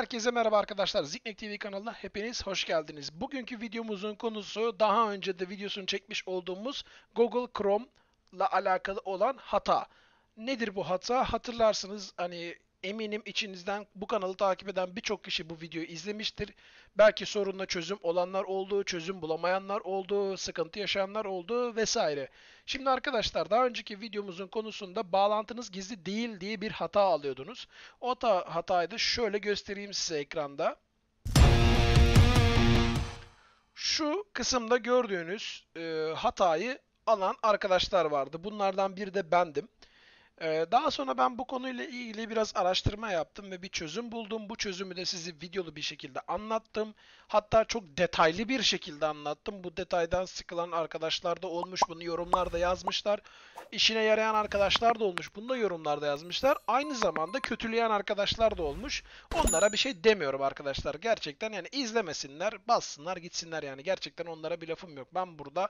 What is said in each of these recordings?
Herkese merhaba arkadaşlar. Ziknek TV kanalına hepiniz hoş geldiniz. Bugünkü videomuzun konusu daha önce de videosunu çekmiş olduğumuz Google Chrome'la alakalı olan hata. Nedir bu hata? Hatırlarsınız hani Eminim içinizden bu kanalı takip eden birçok kişi bu videoyu izlemiştir. Belki sorunla çözüm olanlar oldu, çözüm bulamayanlar oldu, sıkıntı yaşayanlar oldu vesaire. Şimdi arkadaşlar daha önceki videomuzun konusunda bağlantınız gizli değil diye bir hata alıyordunuz. O hata hataydı. Şöyle göstereyim size ekranda. Şu kısımda gördüğünüz e, hatayı alan arkadaşlar vardı. Bunlardan biri de bendim. Ee, daha sonra ben bu konuyla ilgili biraz araştırma yaptım ve bir çözüm buldum. Bu çözümü de sizi videolu bir şekilde anlattım. Hatta çok detaylı bir şekilde anlattım. Bu detaydan sıkılan arkadaşlar da olmuş. Bunu yorumlarda yazmışlar. İşine yarayan arkadaşlar da olmuş. Bunu da yorumlarda yazmışlar. Aynı zamanda kötüleyen arkadaşlar da olmuş. Onlara bir şey demiyorum arkadaşlar. Gerçekten yani izlemesinler, bassınlar, gitsinler yani. Gerçekten onlara bir lafım yok. Ben burada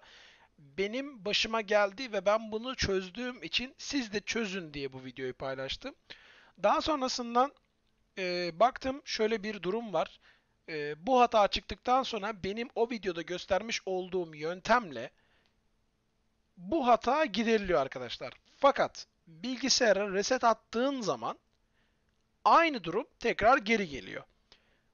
benim başıma geldi ve ben bunu çözdüğüm için siz de çözün diye bu videoyu paylaştım. Daha sonrasından e, baktım şöyle bir durum var. E, bu hata çıktıktan sonra benim o videoda göstermiş olduğum yöntemle bu hata gideriliyor arkadaşlar. Fakat bilgisayara reset attığın zaman aynı durum tekrar geri geliyor.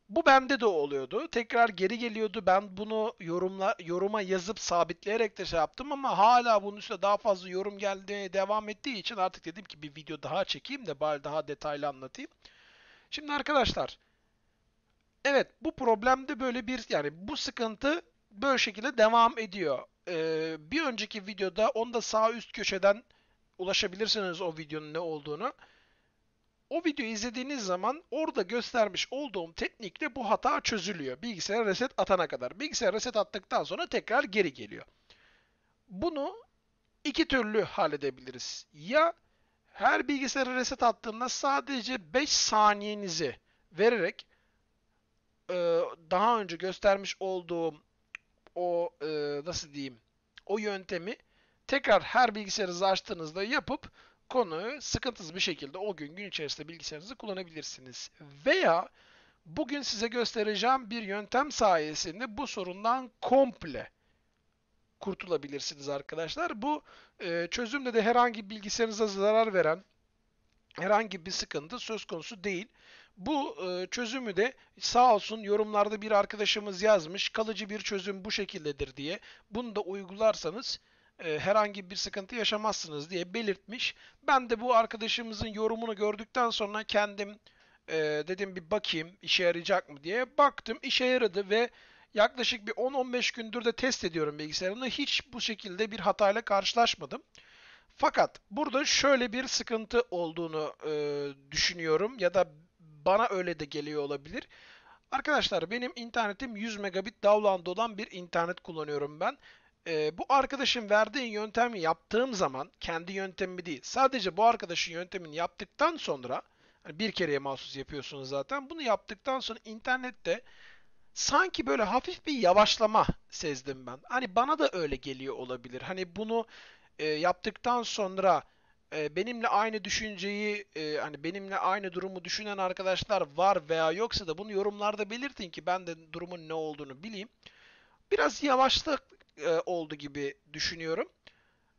Bu bende de oluyordu. Tekrar geri geliyordu. Ben bunu yorumla, yoruma yazıp sabitleyerek de şey yaptım ama hala bunun üstüne daha fazla yorum geldi devam ettiği için artık dedim ki bir video daha çekeyim de bari daha detaylı anlatayım. Şimdi arkadaşlar evet bu problemde böyle bir yani bu sıkıntı böyle şekilde devam ediyor. Ee, bir önceki videoda onu da sağ üst köşeden ulaşabilirsiniz o videonun ne olduğunu. O videoyu izlediğiniz zaman orada göstermiş olduğum teknikle bu hata çözülüyor. Bilgisayar reset atana kadar. Bilgisayar reset attıktan sonra tekrar geri geliyor. Bunu iki türlü halledebiliriz. Ya her bilgisayara reset attığında sadece 5 saniyenizi vererek e, daha önce göstermiş olduğum o e, nasıl diyeyim o yöntemi tekrar her bilgisayarınızı açtığınızda yapıp konuyu sıkıntısız bir şekilde o gün gün içerisinde bilgisayarınızı kullanabilirsiniz. Veya bugün size göstereceğim bir yöntem sayesinde bu sorundan komple kurtulabilirsiniz arkadaşlar. Bu e, çözümde de herhangi bilgisayarınıza zarar veren herhangi bir sıkıntı söz konusu değil. Bu e, çözümü de sağ olsun yorumlarda bir arkadaşımız yazmış kalıcı bir çözüm bu şekildedir diye. Bunu da uygularsanız e, herhangi bir sıkıntı yaşamazsınız diye belirtmiş. Ben de bu arkadaşımızın yorumunu gördükten sonra kendim e, dedim bir bakayım işe yarayacak mı diye. Baktım işe yaradı ve yaklaşık bir 10-15 gündür de test ediyorum bilgisayarını. Hiç bu şekilde bir hatayla karşılaşmadım. Fakat burada şöyle bir sıkıntı olduğunu e, düşünüyorum ya da bana öyle de geliyor olabilir. Arkadaşlar benim internetim 100 megabit download olan bir internet kullanıyorum ben e, bu arkadaşın verdiği yöntemi yaptığım zaman kendi yöntemi değil sadece bu arkadaşın yöntemini yaptıktan sonra hani bir kereye mahsus yapıyorsunuz zaten bunu yaptıktan sonra internette sanki böyle hafif bir yavaşlama sezdim ben. Hani bana da öyle geliyor olabilir. Hani bunu e, yaptıktan sonra e, benimle aynı düşünceyi e, hani benimle aynı durumu düşünen arkadaşlar var veya yoksa da bunu yorumlarda belirtin ki ben de durumun ne olduğunu bileyim. Biraz yavaşlık e, oldu gibi düşünüyorum.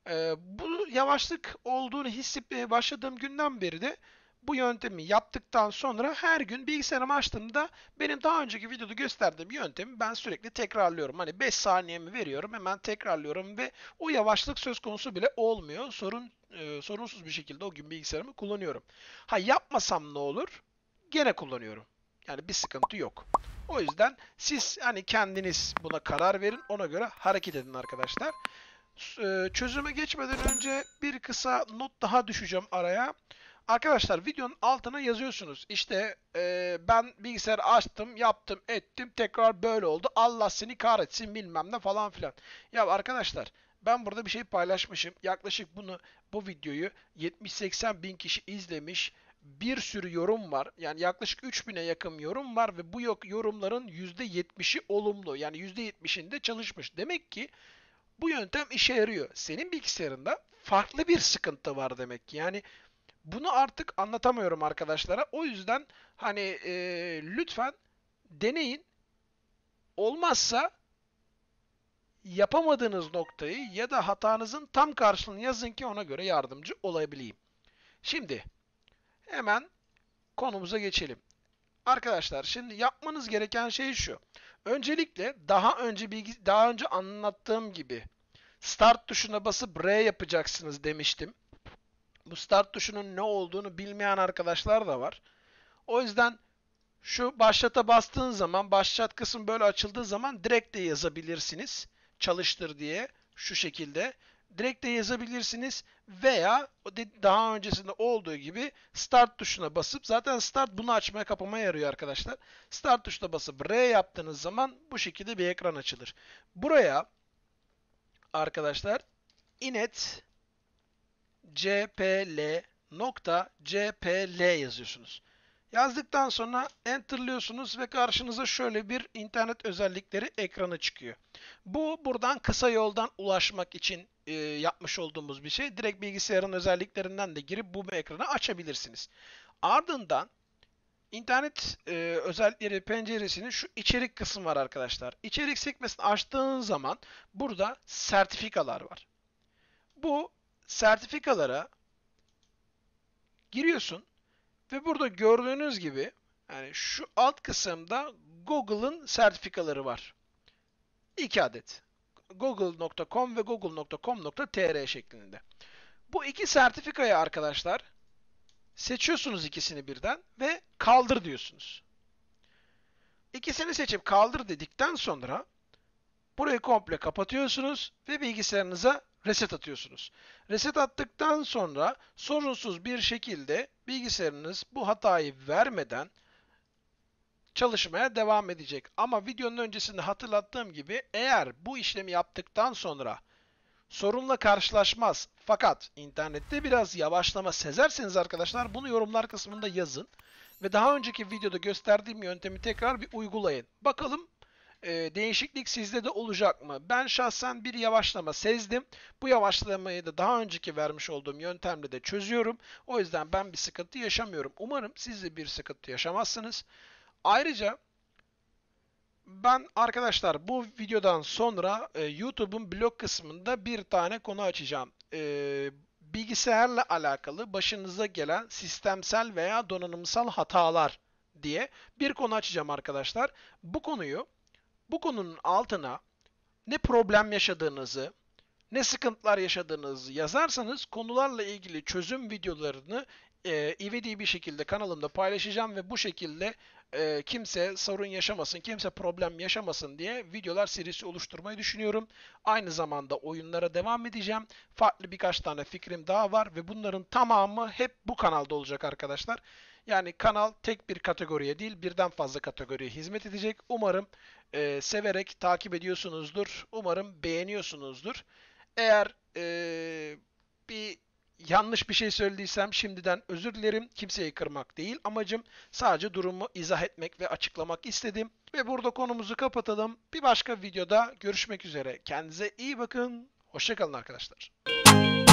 E, bu yavaşlık olduğunu hissetmeye başladığım günden beri de bu yöntemi yaptıktan sonra her gün bilgisayarımı açtığımda benim daha önceki videoda gösterdiğim yöntemi ben sürekli tekrarlıyorum. Hani 5 saniyemi veriyorum hemen tekrarlıyorum ve o yavaşlık söz konusu bile olmuyor. Sorun e, sorunsuz bir şekilde o gün bilgisayarımı kullanıyorum. Ha yapmasam ne olur? Gene kullanıyorum. Yani bir sıkıntı yok. O yüzden siz hani kendiniz buna karar verin. Ona göre hareket edin arkadaşlar. E, çözüme geçmeden önce bir kısa not daha düşeceğim araya. Arkadaşlar videonun altına yazıyorsunuz. İşte e, ben bilgisayarı açtım, yaptım, ettim, tekrar böyle oldu. Allah seni kahretsin bilmem ne falan filan. Ya arkadaşlar ben burada bir şey paylaşmışım. Yaklaşık bunu bu videoyu 70-80 bin kişi izlemiş bir sürü yorum var. Yani yaklaşık 3000'e yakın yorum var ve bu yok yorumların %70'i olumlu. Yani %70'inde çalışmış. Demek ki bu yöntem işe yarıyor. Senin bilgisayarında farklı bir sıkıntı var demek ki. Yani bunu artık anlatamıyorum arkadaşlara. O yüzden hani e, lütfen deneyin. Olmazsa yapamadığınız noktayı ya da hatanızın tam karşılığını yazın ki ona göre yardımcı olabileyim. Şimdi Hemen konumuza geçelim. Arkadaşlar şimdi yapmanız gereken şey şu. Öncelikle daha önce bilgi daha önce anlattığım gibi start tuşuna basıp R yapacaksınız demiştim. Bu start tuşunun ne olduğunu bilmeyen arkadaşlar da var. O yüzden şu başlata bastığın zaman başlat kısım böyle açıldığı zaman direkt de yazabilirsiniz. Çalıştır diye şu şekilde direkt de yazabilirsiniz veya daha öncesinde olduğu gibi start tuşuna basıp zaten start bunu açmaya kapama yarıyor arkadaşlar. Start tuşuna basıp R yaptığınız zaman bu şekilde bir ekran açılır. Buraya arkadaşlar inet cpl nokta cpl yazıyorsunuz. Yazdıktan sonra enter'lıyorsunuz ve karşınıza şöyle bir internet özellikleri ekranı çıkıyor. Bu buradan kısa yoldan ulaşmak için e, yapmış olduğumuz bir şey. Direkt bilgisayarın özelliklerinden de girip bu ekranı açabilirsiniz. Ardından internet e, özellikleri penceresinin şu içerik kısmı var arkadaşlar. İçerik sekmesini açtığınız zaman burada sertifikalar var. Bu sertifikalara giriyorsun ve burada gördüğünüz gibi yani şu alt kısımda Google'ın sertifikaları var. 2 adet google.com ve google.com.tr şeklinde. Bu iki sertifikayı arkadaşlar seçiyorsunuz ikisini birden ve kaldır diyorsunuz. İkisini seçip kaldır dedikten sonra burayı komple kapatıyorsunuz ve bilgisayarınıza reset atıyorsunuz. Reset attıktan sonra sorunsuz bir şekilde bilgisayarınız bu hatayı vermeden çalışmaya devam edecek. Ama videonun öncesinde hatırlattığım gibi eğer bu işlemi yaptıktan sonra sorunla karşılaşmaz fakat internette biraz yavaşlama sezerseniz arkadaşlar bunu yorumlar kısmında yazın. Ve daha önceki videoda gösterdiğim yöntemi tekrar bir uygulayın. Bakalım e, değişiklik sizde de olacak mı? Ben şahsen bir yavaşlama sezdim. Bu yavaşlamayı da daha önceki vermiş olduğum yöntemle de çözüyorum. O yüzden ben bir sıkıntı yaşamıyorum. Umarım siz de bir sıkıntı yaşamazsınız. Ayrıca ben arkadaşlar bu videodan sonra e, YouTube'un blog kısmında bir tane konu açacağım. E, bilgisayarla alakalı başınıza gelen sistemsel veya donanımsal hatalar diye bir konu açacağım arkadaşlar. Bu konuyu bu konunun altına ne problem yaşadığınızı, ne sıkıntılar yaşadığınızı yazarsanız konularla ilgili çözüm videolarını e, ivedi bir şekilde kanalımda paylaşacağım ve bu şekilde e, kimse sorun yaşamasın, kimse problem yaşamasın diye videolar serisi oluşturmayı düşünüyorum. Aynı zamanda oyunlara devam edeceğim. Farklı birkaç tane fikrim daha var ve bunların tamamı hep bu kanalda olacak arkadaşlar. Yani kanal tek bir kategoriye değil birden fazla kategoriye hizmet edecek. Umarım e, severek takip ediyorsunuzdur. Umarım beğeniyorsunuzdur. Eğer e, bir yanlış bir şey söylediysem şimdiden özür dilerim. Kimseyi kırmak değil. Amacım sadece durumu izah etmek ve açıklamak istedim. Ve burada konumuzu kapatalım. Bir başka videoda görüşmek üzere. Kendinize iyi bakın. Hoşçakalın arkadaşlar.